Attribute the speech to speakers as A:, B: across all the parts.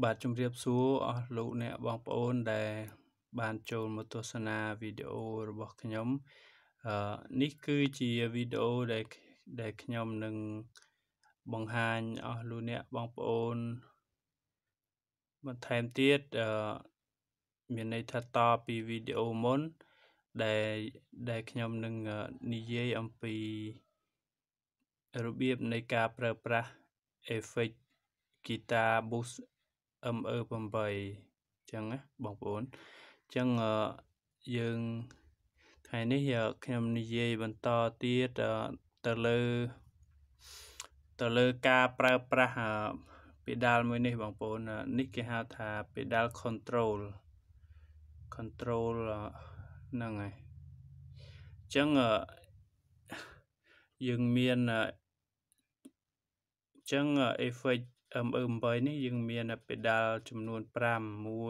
A: បាទជំរាបសួរអស់លោកអ្នកបងប្អូនដែលបានចូលមកទស្សនាវីដេអូរបស់ខ្ញុំអឺនេះគឺជាវីដេអូដែលដែលខ្ញុំនឹងបង្ហាញអស់លោកអ្នកបងប្អូន បន្ថែមទៀតអឺមានន័យថាតពីវីដេអូមុនដែលដែលខ្ញុំនឹងនិយាយអំពីរបៀបនៃការប្រើប្រាស់ effect ហ្គីតា boost ME8 អញ្ចឹងណាបងប្អូនអញ្ចឹងយើងថ្ងៃនេះខ្ញុំនិយាយបន្តទៀតទៅលើទៅលើការប្រើប្រាស់ពីដាលមួយនេះបងប្អូន នេះគេហៅថាពីដាល control control ហ្នឹងហើយអញ្ចឹងយើងមានអញ្ចឹង effect ME8 នេះយើងមានពេដាល់ចំនួន5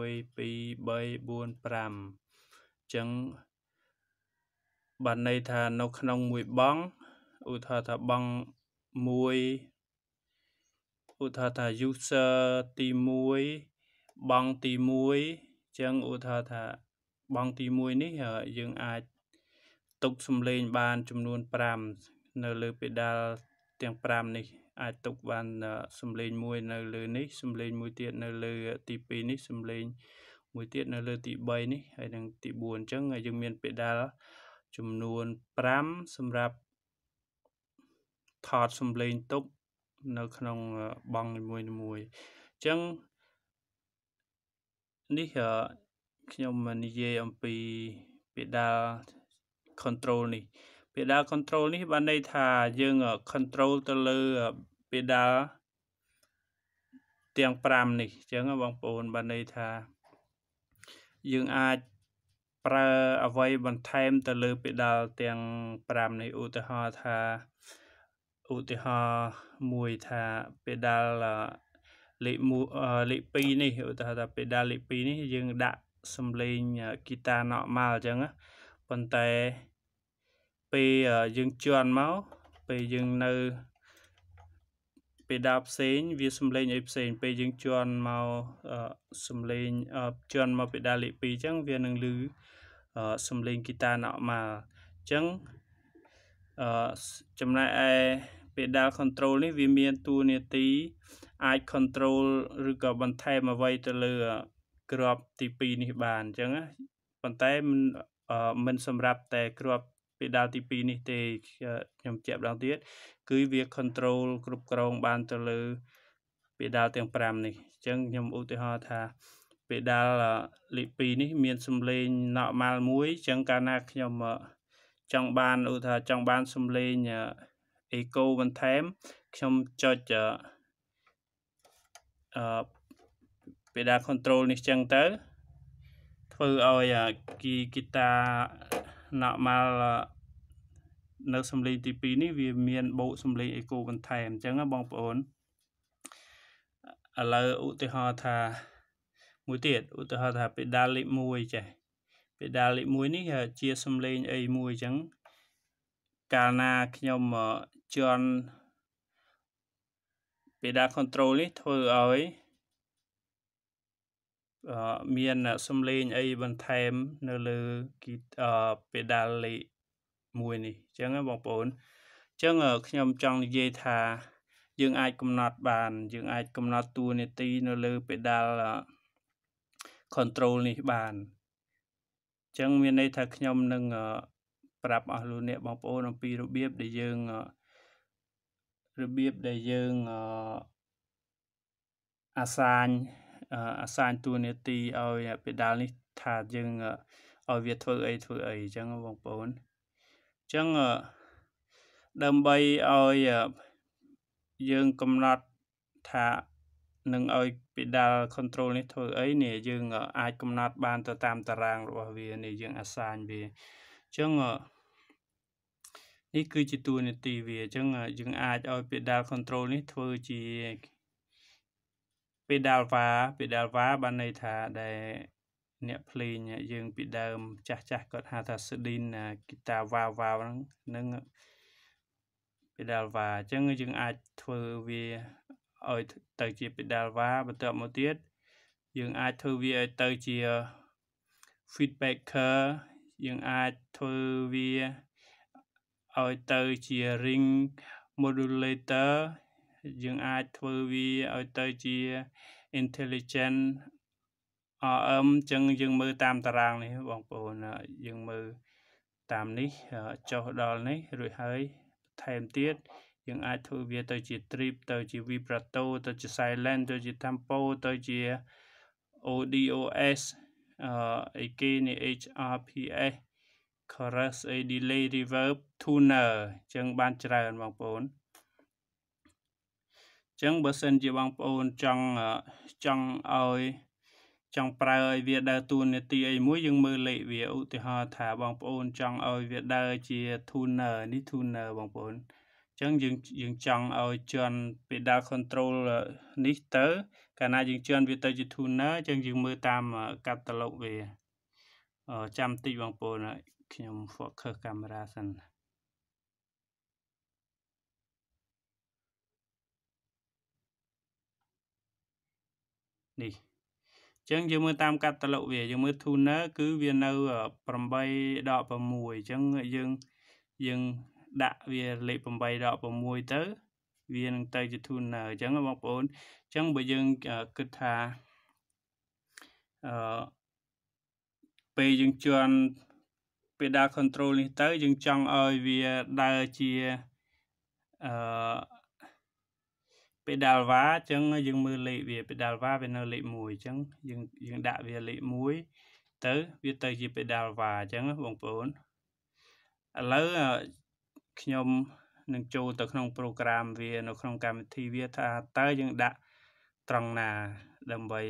A: 1 2 3 4 5អញ្ចឹងបានន័យថានៅក្នុងមួយបង់ឧទាហរណ៍ថាបង់1ឧទាហរណ៍ថា user ទី1បង់ទី1អញ្ចឹងឧទាហរណ៍ថាបង់ទី1នេះយើងអាចទុកសំលេងបានចំនួន5នៅលើពេដាល់ទាំង5នេះអាចទុកបានសំឡេងមួយនៅលើនេះសំឡេងមួយទៀតនៅលើទី2នេះសំឡេងមួយទៀតនៅលើទី3នេះហើយនិងទី4អញ្ចឹងយើងមានពេដាល់ចំនួន5សម្រាប់ថតសំឡេងទុកនៅក្នុងបង់នីមួយៗអញ្ចឹងនេះខ្ញុំនិយាយអំពីពេដាល់ control នេះពាដាល control នេះបានន័យថាយើង control ទៅលើពាដាលទាំង5នេះអញ្ចឹងបងប្អូនបានន័យថា យើងអាចប្រើអ្វីបន្ថែម ទៅលើពីដាល់ទាំង5នេះឧទាហរណ៍ថាឧទាហរណ៍មួយថាពីដាល់លេខលេខ2នេះឧទាហរណ៍ថាពីដាល់លេខ2នេះយើងដាក់សំឡេងហ្គីតាណក់ម៉ាល់អញ្ចឹងប៉ុន្តែពេលយើងជន់មកពេលយើងនៅពេលដើរផ្សេងវាសំលេងអីផ្សេងពេលយើងជន់មកសំលេងជន់មកពីដាលលេខ2អញ្ចឹង វានឹងឮសំលេងហ្គីតាណោម៉ាល់អញ្ចឹងអឺចំណែកឯពេលដាល់ control នេះវាមានតួនាទីអាច control ឬក៏បន្ថែមអ្វីទៅលើ ក្របទី2នេះបានអញ្ចឹងណាប៉ុន្តែមិនមិនសម្រាប់តែក្របពេលដាល់ទី2នេះទេខ្ញុំជែកម្ដងទៀតគឺវា control គ្រប់គ្រងបានទៅលើពេលដាល់ទាំង5នេះអញ្ចឹងខ្ញុំឧទាហរណ៍ថាពេលដាល់លេខ2នេះមានសំឡេង normal មួយអញ្ចឹងកាលណាខ្ញុំចង់បានឧទាហរណ៍ចង់បានសំឡេង echo បន្ថែមខ្ញុំចុចអឺពេលដាល់ control នេះអញ្ចឹងទៅធ្វើឲ្យគីហ្គីតា normal នៅសំលេងទី2នេះវា មាន បូកសំលេងអេកូបន្ថែមអញ្ចឹងបងប្អូនឥឡូវឧទាហរណ៍ថាមួយទៀតឧទាហរណ៍ថា pedal លេខ1ចេះ pedal លេខ1នេះជាសំលេងអីមួយអញ្ចឹងកាលណាខ្ញុំជន់ pedal control នេះធ្វើឲ្យមានសំឡេងអីបន្ថែម នៅលើគីអឺពេដាលលេខ1នេះអញ្ចឹងបងប្អូនអញ្ចឹងខ្ញុំចង់និយាយថាយើង អាចកំណត់បានយើងអាចកំណត់តួនាទីនៅលើពេដាល control នេះបានអញ្ចឹងមានន័យថាខ្ញុំនឹងប្រាប់អស់លោកអ្នកបងប្អូនអំពីរបៀបដែលយើងរបៀបដែលយើងអាសាញអាសាញទួនាទីឲ្យពីដាលនេះថាយើងឲ្យវាធ្វើអីធ្វើអីអញ្ចឹងបងប្អូនអញ្ចឹងដើម្បីឲ្យយើងកំណត់ថានឹងឲ្យពីដាល control នេះធ្វើអីនេះយើង អាចកំណត់បានទៅតាមតារាងរបស់វានេះយើងអាសាញវាអញ្ចឹងនេះគឺជាតួនាទីវាអញ្ចឹងយើង អាចឲ្យ pedal control នេះធ្វើជា pedal var pedal var បានន័យថាដែលអ្នកភ្លេងយើងពីដើមចាស់ចាស់គាត់ហៅថា sedin guitar var var ហ្នឹងនឹង pedal var អញ្ចឹងយើងអាចធ្វើវាឲ្យទៅជា pedal var បន្ទាប់មកទៀតយើងអាចធ្វើវាឲ្យទៅជា feedbacker យើងអាចធ្វើវាឲ្យទៅជា ring modulator យើងអាចធ្វើវាឲ្យទៅជា intelligent RM ចឹងយើងមើលតាមតារាងនេះបងប្អូនយើងមើលតាមនេះចុះដល់នេះរួចហើយថែមទៀតយើងអាចធ្វើវា ទៅជា trip ទៅជា vibrato ទៅជា silent ទៅជា tempo ទៅជា ODOS អឺគេនេះ HRPS chorus a delay reverb tuner អញ្ចឹងបានច្រើនបងប្អូនចឹងបើសិនជាបងប្អូនចង់ចង់ឲ្យចង់ប្រើឲ្យវាដើរតួនាទីអីមួយយើងមើលលេខវាឧទាហរណ៍ថាបងប្អូន ចង់ឲ្យវាដើរជា tuner នេះ tuner បងប្អូនអញ្ចឹងយើងយើងចង់ឲ្យជន់ pedal control នេះទៅកាលណាយើងជន់វាទៅជា tuner អញ្ចឹងយើងមើលតាម catalog វាចាំតិចបងប្អូនខ្ញុំ focus កាមេរ៉ាសិននេះអញ្ចឹងយើងមើលតាមកាតាឡុកវាយើងមើល tuner គឺវានៅ8ដក6អញ្ចឹងយើងយើងដាក់វាលេខ8ដក6ទៅវានឹងទៅជា tuner អញ្ចឹងបងប្អូនអញ្ចឹងបើយើងគិតថាអឺពេលយើងជន់ពេលដាក់ control នេះទៅយើងចង់ឲ្យវាដើរជាអឺពីដាល់វ៉ាអញ្ចឹងយើងមើលលេខវាពីដាល់វ៉ាវានៅលេខ1អញ្ចឹងយើងយើងដាក់វាលេខ1ទៅវាទៅជាពីដាល់វ៉ាអញ្ចឹងបងប្អូនឥឡូវខ្ញុំ នឹងចូលទៅក្នុង program វានៅ ក្នុងកម្មវិធីវាថាតើយើងដាក់ត្រង់ណាដើម្បី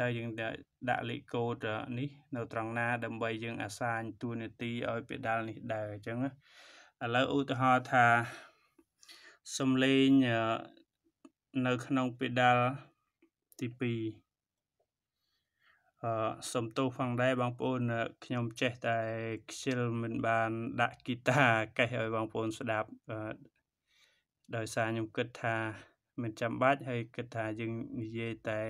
A: តើយើងដាក់លេខកូដនេះ នៅ ត្រង់ណា ដើម្បីយើងអាសាញតួនាទីឲ្យពីដាល់នេះដែរអញ្ចឹងឥឡូវឧទាហរណ៍ថាសំលេងនៅក្នុងពីដាល់ទី2អឺសំទោសផងដែរបងប្អូនខ្ញុំចេះតែខ្ជិលមិនបានដាក់ហ្គីតាកេះឲ្យបងប្អូនស្ដាប់ដោយសារខ្ញុំគិតថា មិនចាំបាច់ហើយគិតថាយើងនិយាយតែ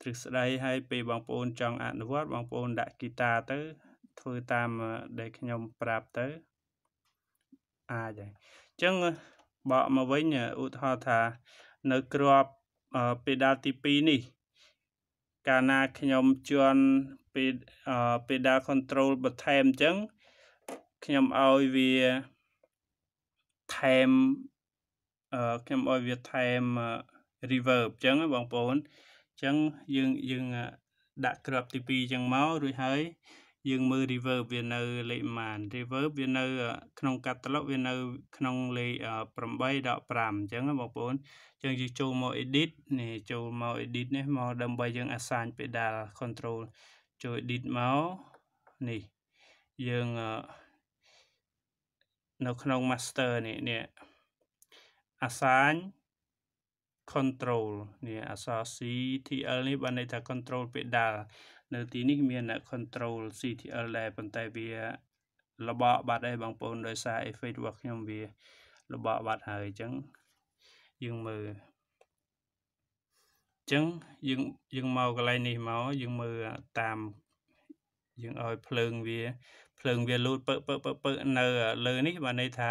A: ទ្រឹស្ដីហើយពេលបងប្អូនចង់អនុវត្តបងប្អូន ដាក់ហ្គីតាទៅ ធ្វើតាមដែលខ្ញុំប្រាប់ទៅអាចហើយអញ្ចឹងបកមកវិញឧទាហរណ៍ថានៅក្របពេដាល់ទី2នេះកាលណាខ្ញុំជន់ពេដាល់ control បន្ថែមអញ្ចឹងខ្ញុំឲ្យវាថែមខ្ញុំឲ្យវាថែម reverb អញ្ចឹងបងប្អូនអញ្ចឹងយើងយើងដាក់ក្របទី2អញ្ចឹងមករួចហើយយើងមើល reverb វានៅលេខប៉ុន្មាន reverb វានៅ ក្នុង catalog វានៅ ក្នុងលេខ8.5អញ្ចឹងបងប្អូនអញ្ចឹងយើងចូលមក edit នេះចូលមក edit នេះមកដើម្បីយើង assign pedal control ចូល edit មកនេះយើងនៅក្នុង master នេះនេះ assign control នេះអក្សរ C TL នេះបានន័យថា control pedal នៅទីនេះមានអ្នក control CTL ដែរប៉ុន្តែវាលបកបាត់ហើយបងប្អូនដោយសារ effect របស់ខ្ញុំវាលបកបាត់ហើយអញ្ចឹងយើងមើលអញ្ចឹងយើងយើងមកកន្លែងនេះមកយើងមើលតាមយើងឲ្យ ភ្លើងវា ភ្លើងវា លូតពើពើពើពើនៅ លើនេះបានន័យថា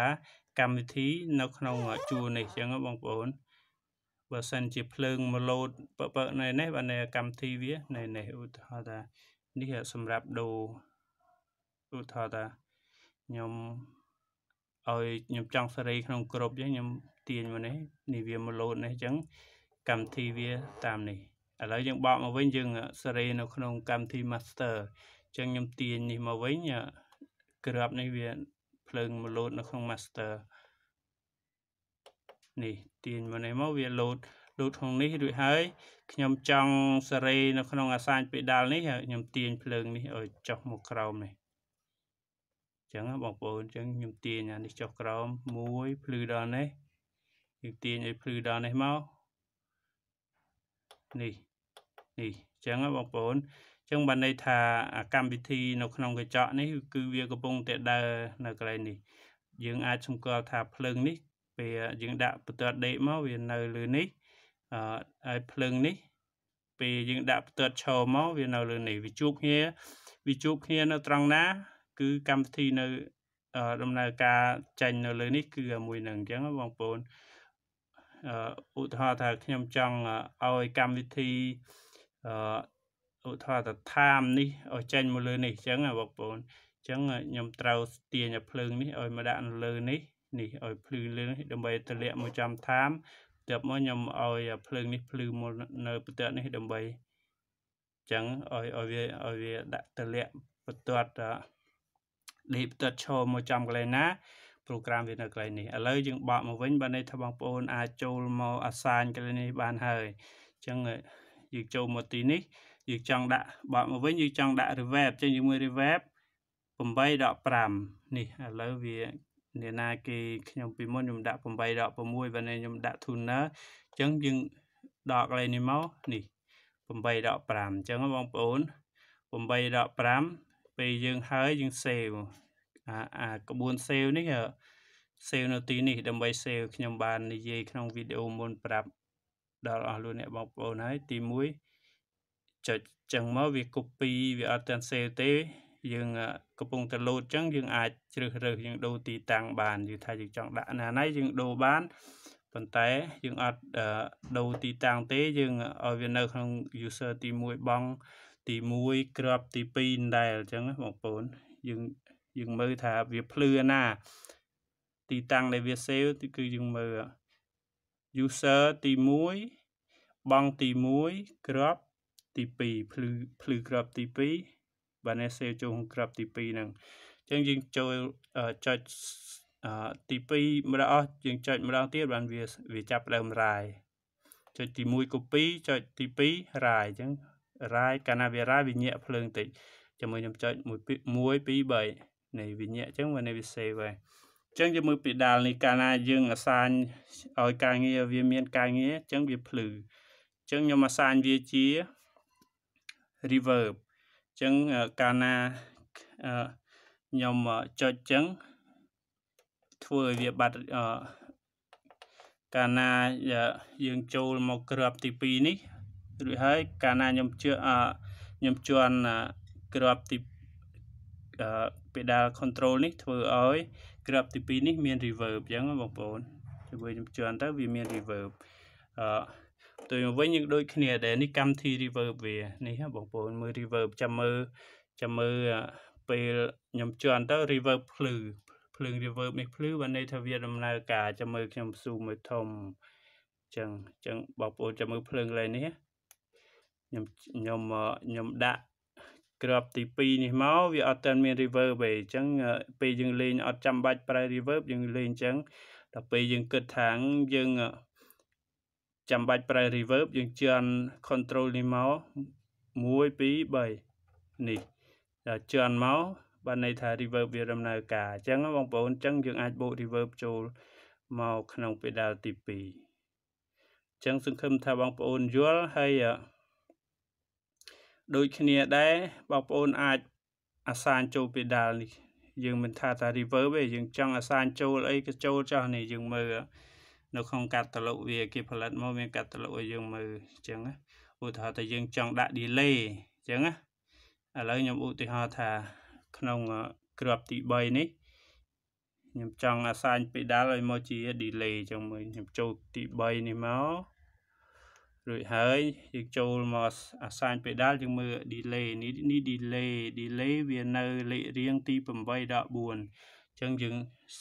A: កម្មវិធី នៅក្នុងជួរនេះអញ្ចឹងបងប្អូនបើសិនជាភ្លើងមកលោតបើបើនៅនេះបើនៅកម្មវិធីវានៅនេះឧទាហរណ៍ថានេះសម្រាប់ដូរឧទាហរណ៍ថាខ្ញុំឲ្យខ្ញុំចង់សេរី ក្នុងក្របចឹងខ្ញុំទាញមកនេះនេះវាមកលោតនេះចឹងកម្មវិធីវាតាមនេះឥឡូវយើងបកមកវិញយើងសេរី នៅ ក្នុងកម្មវិធី master ចឹងខ្ញុំទាញនេះមកវិញក្របនេះវាភ្លើងមកលោតនៅក្នុង master នេះទាញមកនេះមកវាលោតលោតក្នុងនេះរួចហើយខ្ញុំចង់សរេនៅក្នុងអាសាញពេដាល់នេះហើយខ្ញុំទាញភ្លើងនេះឲ្យចុះមកក្រោមនេះអញ្ចឹងបងប្អូនអញ្ចឹងខ្ញុំទាញអានេះចុះក្រោមមួយភ្លឺដល់នេះខ្ញុំទាញឲ្យភ្លឺដល់នេះមកនេះនេះអញ្ចឹងបងប្អូនអញ្ចឹងបានន័យថាកម្មវិធីនៅក្នុងកញ្ចក់នេះគឺវាកំពុងតែដើរនៅកន្លែងនេះយើងអាចសម្គាល់ថាភ្លើងនេះពេលយើងដាក់បន្ទាត់ដេកមកវានៅលើនេះអឺហើយភ្លើងនេះពេលយើងដាក់បន្ទាត់ឈរមកវានៅលើនេះវាជួបគ្នាវាជួបគ្នានៅត្រង់ណាគឺកម្មវិធីនៅដំណើរការចាញ់នៅលើនេះគឺមួយនឹងអញ្ចឹងបងប្អូនអឺឧទាហរណ៍ថាខ្ញុំចង់ឲ្យកម្មវិធីអឺឧទាហរណ៍ថាថាមនេះឲ្យចាញ់មកលើនេះអញ្ចឹងបងប្អូនអញ្ចឹងខ្ញុំត្រូវស្ទាញភ្លើងនេះឲ្យមកដាក់នៅលើនេះនេះឲ្យភ្លឺលឿងដើម្បីទៅលាក់មួយចំថាមបន្ទាប់មកខ្ញុំឲ្យភ្លើងនេះភ្លឺមកនៅបន្ទាត់នេះដើម្បីចឹងឲ្យឲ្យវាឲ្យវាដាក់ទៅលាក់បន្ទាត់ដេកបន្ទាត់ឈរមួយចំកន្លែងណា program វានៅកន្លែងនេះឥឡូវយើងបកមកវិញបានន័យថាបងប្អូនអាចចូលមកអាសាញកន្លែងនេះបានហើយចឹងយើងចូលមកទីនេះយើងចង់ដាក់បកមកវិញយើងចង់ដាក់ reverb ចឹងយើងមើល reverb 8.5នេះឥឡូវវាអ្នកណាគេខ្ញុំពីមុនខ្ញុំដាក់8ដក6បើនេះខ្ញុំដាក់ tuner អញ្ចឹងយើងដកលេខនេះមកនេះ8ដក5អញ្ចឹងបងប្អូន8ដក5ពេលយើងហើយយើង save អាអាក្បួន save នេះ save នៅទីនេះដើម្បី save ខ្ញុំបាននិយាយក្នុងវីដេអូមុនប្រាប់ដល់អស់លោកអ្នកបងប្អូនហើយទី1ចុចចឹងមកវា copy វាអត់ទាន់ save ទេយើងកំពុងតែលោតអញ្ចឹងយើងអាចជ្រើសរើសយើងដូរទីតាំងបានយល់ថាយើងចង់ដាក់ណាណៃយើងដូរបានប៉ុន្តែយើងអត់ដូរទីតាំងទេយើងឲ្យវានៅក្នុង user ទី1បង ទី1ក្របទី2ដែរអញ្ចឹងបងប្អូនយើងយើងមើលថាវាភ្លឺណា ទីតាំងដែលវា save គឺយើងមើល user ទី1បងទី1ក្របទី2ភ្លឺភ្លឺក្របទី2បាននេះសេវចូលក្នុងក្រាប់ទី2ហ្នឹងអញ្ចឹងយើងចូលចុចទី2ម្ដងអស់យើងចុចម្ដងទៀតបានវាវាចាប់ដើមរាយចុចទី1 copy ចុចទី2រាយអញ្ចឹងរាយកាលណាវារាយវាញាក់ភ្លើងតិចចាំមើលខ្ញុំចុច1 2 3នេះវាញាក់អញ្ចឹងវានេះវា save ហើយចឹងយើងមើលពីដាលនេះកាលណាយើងអាសាញឲ្យការងារវាមានការងារចឹងវាភ្លឺចឹងខ្ញុំអាសាញវាជា reverb ចឹងកាលណាខ្ញុំចុចចឹង ធ្វើឲ្យវាបាត់កាលណាយើងចូលមកក្របទី2នេះរួចហើយកាលណាខ្ញុំជឿខ្ញុំជន់ក្របទីពេដាល់ control នេះធ្វើឲ្យក្របទី2នេះមាន reverb អញ្ចឹងបងប្អូនជួយខ្ញុំជន់ទៅវាមាន reverb អឺទៅវិញយើងដូចគ្នាដែរនេះកម្មវិធី reverb វានេះបងប្អូនមើល reverb ចាំមើលចាំមើលពេលខ្ញុំជន់ទៅ reverb ភ្លឺភ្លើង reverb នេះភ្លឺបានន័យថាវា ដំណើរការចាំមើលខ្ញុំស៊ូមមួយធំចឹងចឹងបងប្អូនចាំមើលភ្លើងលេនេះខ្ញុំខ្ញុំខ្ញុំដាក់ក្របទី2នេះមកវាអត់ទាន់មាន reverb ទេអញ្ចឹងពេលយើងលេងអត់ចាំបាច់ប្រើ reverb យើងលេងអញ្ចឹងដល់ពេលយើងគិតថាយើងចាំបាច់ប្រើ reverb យើងជន់ control នេះមក1 2 3នេះដល់ជន់មកបានន័យថា reverb វាដំណើរការអញ្ចឹងបងប្អូនអញ្ចឹងយើងអាចបូក reverb ចូលមកក្នុង pedal ទី2អញ្ចឹងសង្ឃឹមថាបងប្អូនយល់ហើយដូចគ្នាដែរបងប្អូនអាចអាសានចូល pedal នេះយើងមិនថាថា reverb ទេយើងចង់អាសាន ចូល អីក៏ចូលចោះនេះយើងមើលនៅក្នុងកាតាឡុកវាគេផលិតមកមានកាតាឡុកឲ្យយើងមើលអញ្ចឹងឧទាហរណ៍ថាយើងចង់ដាក់ delay អញ្ចឹងណាឥឡូវខ្ញុំឧទាហរណ៍ថាក្នុងក្របទី3នេះខ្ញុំចង់អាសាញពីដាល់ឲ្យមកជា delay អញ្ចឹងមើលខ្ញុំចូលទី3នេះមករួចហើយយើងចូលមកអាសាញពីដាល់យើងមើល delay នេះនេះ delay delay វានៅលេខរៀងទី8ដល់4អញ្ចឹងយើង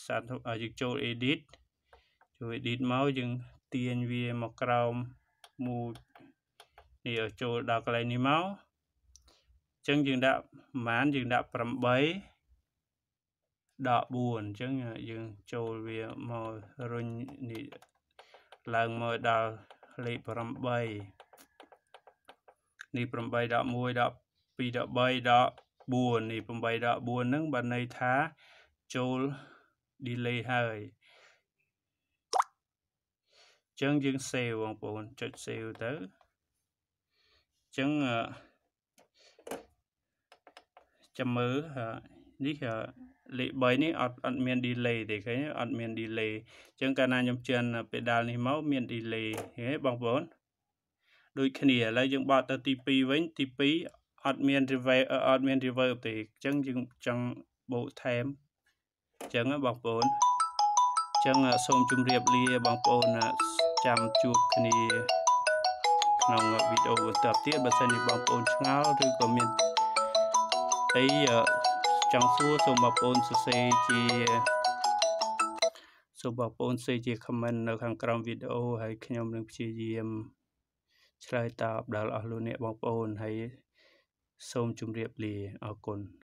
A: សាត់យើងចូល edit ចូល edit មកយើងទាញវាមកក្រោមមូនេះឲ្យចូលដល់កន្លែងនេះមកអញ្ចឹងយើងដាក់ប្រហែលយើងដាក់8ដក4អញ្ចឹងយើងចូលវាមករញនេះឡើងមកដល់លេខ8នេះ8ដក1ដក2ដក3ដក4នេះ8ដក4ហ្នឹងបានន័យថាចូល delay ហើយចឹងយើង save បងប្អូនចុច save ទៅចឹងចាំមើលនេះលេខ3នេះអត់អត់មាន delay ទេឃើញអត់មាន delay ចឹងកាលណាខ្ញុំជឿនពេដាល់នេះមកមាន delay ហ៎បងប្អូនដូចគ្នាឥឡូវយើងបត់ទៅទី2វិញទី2អត់មាន reverb អត់មាន reverb ទេចឹងយើងចង់បូកថែមចឹងបងប្អូនចឹងសូមជម្រាបលាបងប្អូនចាំជួបគ្នាក្នុងវីដេអូបន្តទៀតបើសិនជាបងប្អូន ឆ្ងល់ឬក៏មានអីចង់សួរសូមបងប្អូនសរសេរជាសូមបងប្អូនសរសេរជា comment នៅ ខាងក្រោមវីដេអូហើយខ្ញុំនឹងព្យាយាមឆ្លើយតបដល់អស់លោកអ្នកបងប្អូនហើយសូមជម្រាបលាអរគុណ